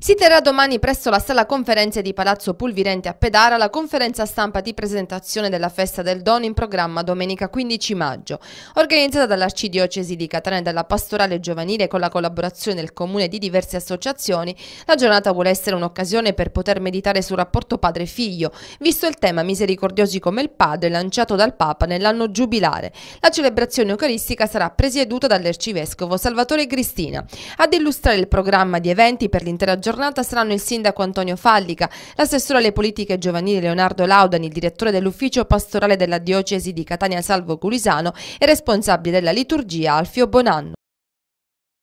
Si terrà domani presso la sala conferenze di Palazzo Pulvirente a Pedara la conferenza stampa di presentazione della Festa del Dono in programma domenica 15 maggio, organizzata dall'Arcidiocesi di Catania e dalla Pastorale Giovanile con la collaborazione del Comune di diverse associazioni. La giornata vuole essere un'occasione per poter meditare sul rapporto padre-figlio, visto il tema Misericordiosi come il Padre lanciato dal Papa nell'anno giubilare. La celebrazione eucaristica sarà presieduta dall'Arcivescovo Salvatore Cristina. Ad illustrare il programma di eventi per l'intera giornata giornata saranno il sindaco Antonio Fallica, l'assessore alle politiche giovanili Leonardo Laudani, il direttore dell'ufficio pastorale della diocesi di Catania Salvo Culisano e responsabile della liturgia Alfio Bonanno.